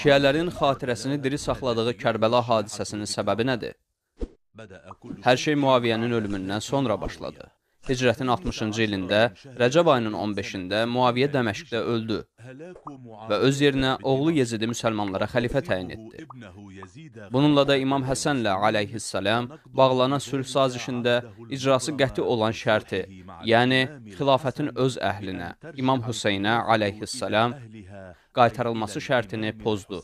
Şiələrin xatirəsini diri saxladığı Kərbəla hadisəsinin səbəbi nədir? Hər şey Muaviyənin ölümündən sonra başladı. Hicrətin 60-cı ilində, Rəcəb ayının 15-də Muaviyə Dəməşqdə öldü və öz yerinə oğlu Yezidi müsəlmanlara xəlifə təyin etdi. Bununla da İmam Həsənlə aleyhissalam bağlanan sülh sazişində icrası qəti olan şərti, yəni xilafətin öz əhlinə, İmam Hüseynə aleyhissalam qaytarılması şərtini pozdu.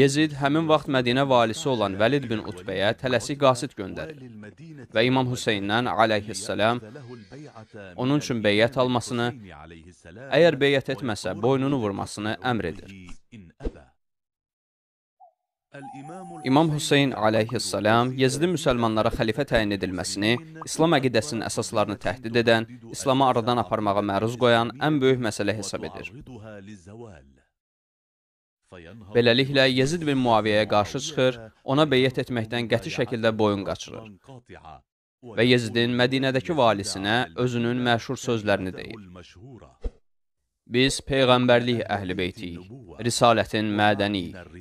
Yezid həmin vaxt Mədinə valisi olan Vəlid bin Utbəyə tələsik qasid göndərir və İmam Hüseyndən aleyhissalam onun üçün beyyət almasını, əgər beyyət etməsə boynunu vurmasını əmr edir. İmam Hüseyn aleyhissalam Yezidi müsəlmanlara xəlifə təyin edilməsini, İslam əqidəsinin əsaslarını təhdid edən, İslamı aradan aparmağa məruz qoyan ən böyük məsələ hesab edir. Beləliklə, Yezid bin Muaviyyəyə qarşı çıxır, ona beyyət etməkdən qəti şəkildə boyun qaçırır və Yezidin Mədinədəki valisinə özünün məşhur sözlərini deyir. Biz Peyğəmbərlik əhl-i beytiyik. Risalətin mədəni,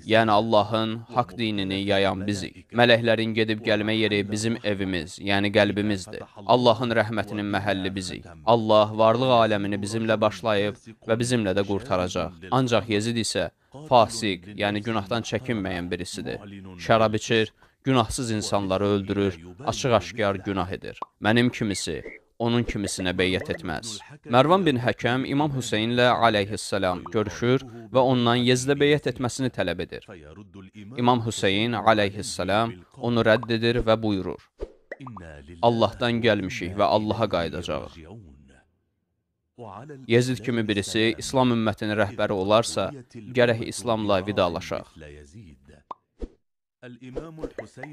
yəni Allahın haqq dinini yayan bizik. Mələklərin gedib gəlmə yeri bizim evimiz, yəni qəlbimizdir. Allahın rəhmətinin məhəlli bizik. Allah varlıq aləmini bizimlə başlayıb və bizimlə də qurtaracaq. Ancaq Yezid isə fasiq, yəni günahdan çəkinməyən birisidir. Şərab içir, günahsız insanları öldürür, açıq-aşkar günah edir. Mənim kimisi onun kimisinə beyyət etməz. Mərvan bin Həkəm İmam Hüseynlə aleyhissalam görüşür və ondan Yezidə beyyət etməsini tələb edir. İmam Hüseyn aleyhissalam onu rədd edir və buyurur, Allahdan gəlmişik və Allaha qayıdacaq. Yezid kimi birisi İslam ümmətinin rəhbəri olarsa, gərək İslamla vidalaşaq.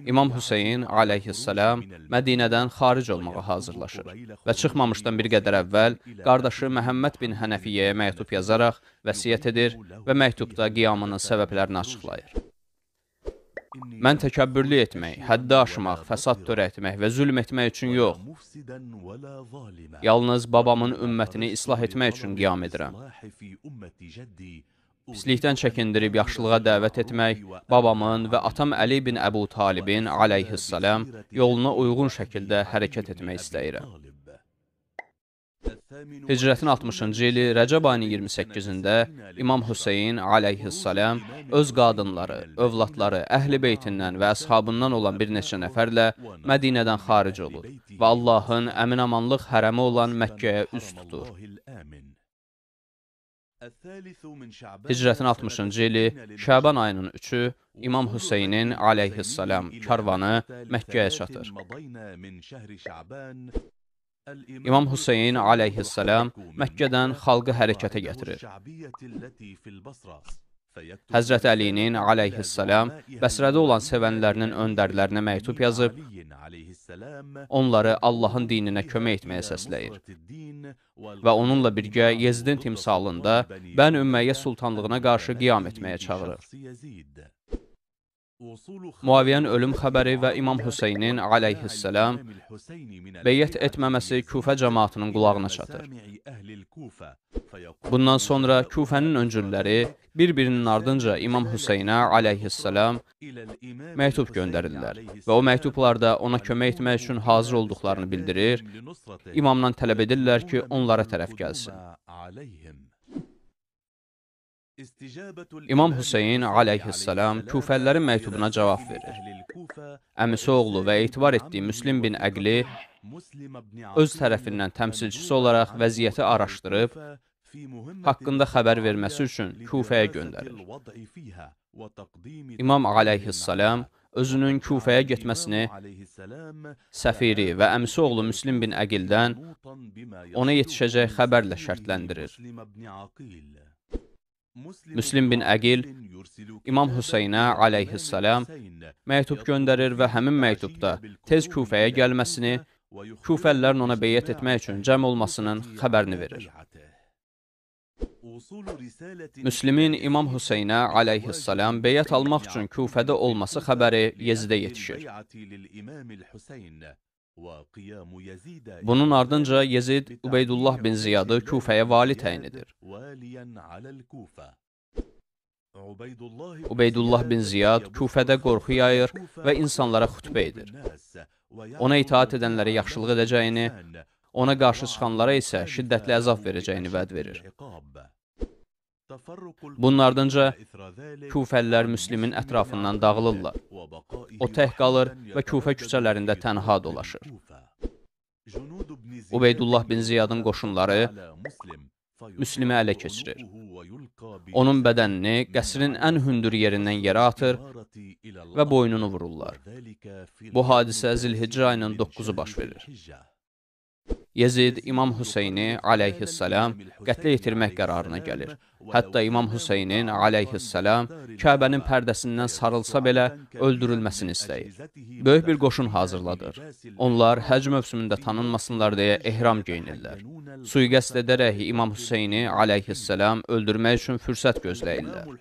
İmam Hüseyin aleyhissalam Mədinədən xaric olmağa hazırlaşır və çıxmamışdan bir qədər əvvəl qardaşı Məhəmməd bin Hənəfiyyəyə məktub yazaraq vəsiyyət edir və məktubda qiyamının səbəblərini açıqlayır. Mən təkəbbürlü etmək, həddi aşmaq, fəsad törətmək və zülm etmək üçün yox. Yalnız babamın ümmətini islah etmək üçün qiyam edirəm pislikdən çəkindirib yaxşılığa dəvət etmək, babamın və atam Əli bin Əbu Talibin aleyhissalam yoluna uyğun şəkildə hərəkət etmək istəyirəm. Hicrətin 60-cı ili Rəcəb ayının 28-də İmam Hüseyn aleyhissalam öz qadınları, övladları, əhl-i beytindən və əshabından olan bir neçə nəfərlə Mədinədən xaric olur və Allahın əminamanlıq hərəmi olan Məkkəyə üst tutur. Hicrətin 60-cı ili Şəban ayının 3-ü İmam Hüseynin aleyhissalam karvanı Məkkəyə çatır. İmam Hüseyn aleyhissalam Məkkədən xalqı hərəkətə gətirir. Həzrət Əlinin aleyhissalam Bəsrədə olan sevənlərinin öndərlərinə məktub yazıb, onları Allahın dininə kömək etməyə səsləyir və onunla birgə Yezidin timsalında Bən Ümməyyə sultanlığına qarşı qiyam etməyə çağırır. Muaviyyənin ölüm xəbəri və İmam Hüseynin aleyhisselam beyyət etməməsi Kufə cəmaatının qulağına çatır. Bundan sonra Kufənin öncülləri bir-birinin ardınca İmam Hüseynə aleyhisselam məktub göndərirlər və o məktublarda ona kömək etmək üçün hazır olduqlarını bildirir, imamdan tələb edirlər ki, onlara tərəf gəlsin. İmam Hüseyin aleyhisselam küfəllərin məktubuna cavab verir. Əmisi oğlu və etibar etdiyi Müslim bin Əqli öz tərəfindən təmsilçisi olaraq vəziyyəti araşdırıb, haqqında xəbər verməsi üçün Küfəyə göndərir. İmam aleyhisselam özünün Küfəyə getməsini səfiri və əmsi oğlu Müslim bin Əqildən ona yetişəcək xəbərlə şərtləndirir. Müslim bin Əqil İmam Hüseynə aleyhissalam məktub göndərir və həmin məktubda tez Küfəyə gəlməsini, Küfəllərin ona beyyət etmək üçün cəm olmasının xəbərini verir. Müslimin İmam Hüseynə aleyhissalam beyyət almaq üçün Küfədə olması xəbəri Yezidə yetişir. Bunun ardınca Yezid Ubeydullah bin Ziyadı Kufəyə vali təyin edir. Ubeydullah bin Ziyad Kufədə qorxu yayır və insanlara xütbə edir. Ona itaat edənlərə yaxşılıq edəcəyini, ona qarşı çıxanlara isə şiddətli əzab verəcəyini vəd verir. Bunlardanca küfəllər Müslimin ətrafından dağılırlar. O tək qalır və küfə küçələrində tənha dolaşır. Ubeydullah bin Ziyadın qoşunları Müslimi ələ keçirir. Onun bədənini qəsrin ən hündür yerindən yerə atır və boynunu vururlar. Bu hadisə Zilhicca ayının 9-u baş verir. Yezid İmam Hüseyni aleyhissalam qətlə yetirmək qərarına gəlir. Hətta İmam Hüseynin aleyhissalam Kəbənin pərdəsindən sarılsa belə öldürülməsini istəyir. Böyük bir qoşun hazırladır. Onlar həc mövsümündə tanınmasınlar deyə ehram geyinirlər. Suiqəst edərək İmam Hüseyni aleyhissalam öldürmək üçün fürsət gözləyirlər.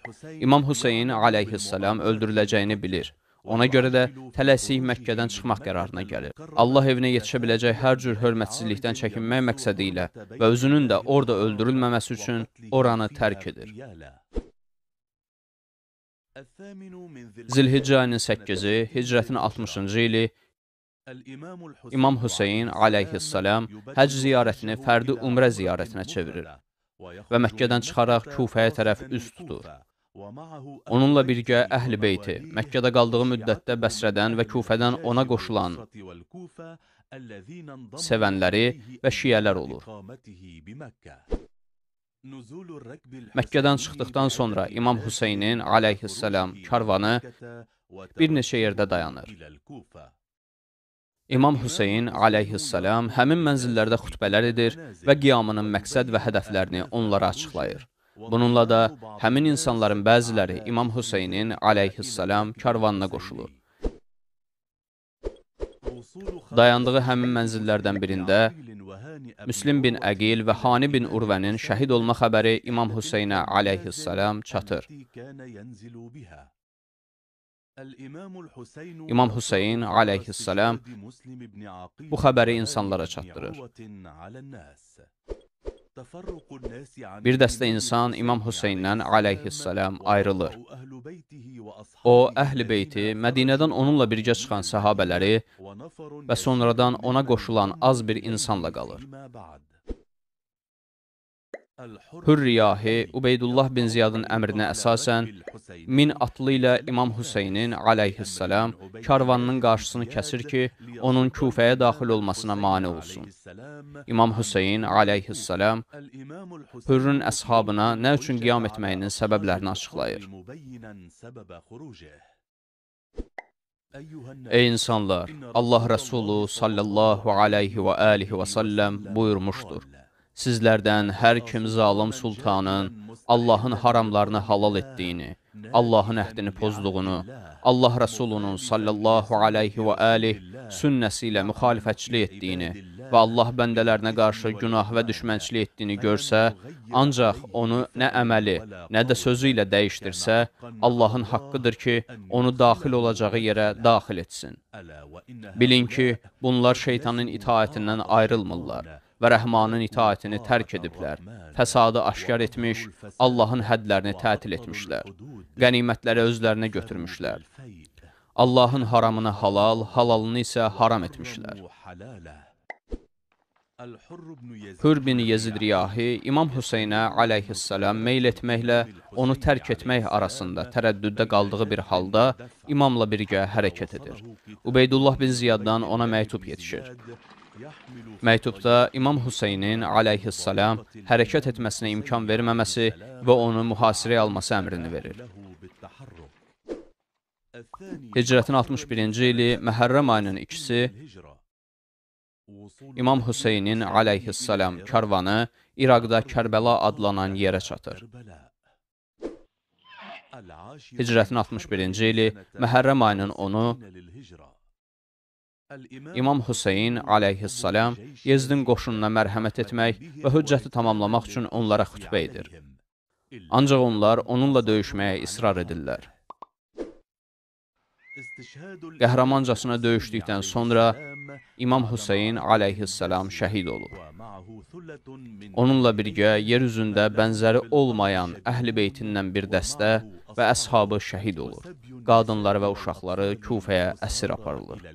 İmam Hüseyn aleyhissalam öldürüləcəyini bilir Ona görə də tələsik Məkkədən çıxmaq qərarına gəlir. Allah evinə yetişə biləcək hər cür hörmətsizlikdən çəkinmək məqsədi ilə və özünün də orada öldürülməməsi üçün oranı tərk edir. Zilhicca ayının 8-i, Hicrətin 60-cı ili İmam Hüseyin aleyhissalam həc ziyarətini fərdi umrə ziyarətinə çevirir və Məkkədən çıxaraq Kufəyə tərəf üz tutur. Onunla birgə əhl-i beyti, Məkkədə qaldığı müddətdə Bəsrədən və Kufədən ona qoşulan sevənləri və şiyələr olur. Məkkədən çıxdıqdan sonra İmam Hüseynin aleyhissalam karvanı bir neçə yerdə dayanır. İmam Hüseyn aleyhissalam həmin mənzillərdə xütbələr edir və qiyamının məqsəd və hədəflərini onlara açıqlayır. Bununla da həmin insanların bəziləri İmam Hüseynin aleyhissalam karvanına qoşulur. Dayandığı həmin mənzillərdən birində Müslim bin Əqil və Hani bin Urvənin şəhid olma xəbəri İmam Hüseynə aleyhissalam çatır. İmam Hüseyn aleyhissalam bu xəbəri insanlara çatdırır. Bir dəstə insan İmam Hüseynlə aleyhissalam ayrılır. O, əhl-i beyti, Mədinədən onunla birgə çıxan səhabələri və sonradan ona qoşulan az bir insanla qalır. Hürriyahi Ubeydullah bin Ziyadın əmrinə əsasən min atlı ilə İmam Hüseynin aleyhissalam karvanının qarşısını kəsir ki, onun küfəyə daxil olmasına mane olsun. İmam Hüseyin aleyhissalam Hürrün əshabına nə üçün qiyam etməyinin səbəblərini açıqlayır. Ey insanlar, Allah Rəsulu sallallahu aleyhi və alihi və səlləm buyurmuşdur. Sizlərdən hər kim zalım sultanın Allahın haramlarını halal etdiyini, Allahın əhdini pozduğunu, Allah Rəsulunun sallallahu aleyhi və əlih sünnəsi ilə müxalifətçilik etdiyini və Allah bəndələrinə qarşı günah və düşmənçilik etdiyini görsə, ancaq onu nə əməli, nə də sözü ilə dəyişdirsə, Allahın haqqıdır ki, onu daxil olacağı yerə daxil etsin. Bilin ki, bunlar şeytanın itaətindən ayrılmırlar və rəhmanın itaətini tərk ediblər, fəsadı aşkar etmiş, Allahın hədlərini tətil etmişlər, qənimətləri özlərinə götürmüşlər. Allahın haramını halal, halalını isə haram etmişlər. Hür bin Yezid Riyahi İmam Hüseynə aleyhissalam meyl etməklə onu tərk etmək arasında tərəddüddə qaldığı bir halda imamla birgə hərəkət edir. Ubeydullah bin Ziyaddan ona məktub yetişir. Məktubda İmam Hüseynin aleyhissalam hərəkət etməsinə imkan verməməsi və onu mühasirəyə alması əmrini verir. Hicrətin 61-ci ili Məhərrəm ayının ikisi İmam Hüseynin aleyhissalam karvanı İraqda Kərbəla adlanan yerə çatır. Hicrətin 61-ci ili Məhərrəm ayının 10-u İmam Hüseyn aleyhissalam Yezdin qoşununa mərhəmət etmək və hüccəti tamamlamaq üçün onlara xütbə edir. Ancaq onlar onunla döyüşməyə israr edirlər. Qəhrəmancasına döyüşdükdən sonra İmam Hüseyn aleyhissalam şəhid olur. Onunla birgə yer üzündə bənzəri olmayan əhl-i beytindən bir dəstə və əshabı şəhid olur. Qadınları və uşaqları Kufəyə əsir aparılır.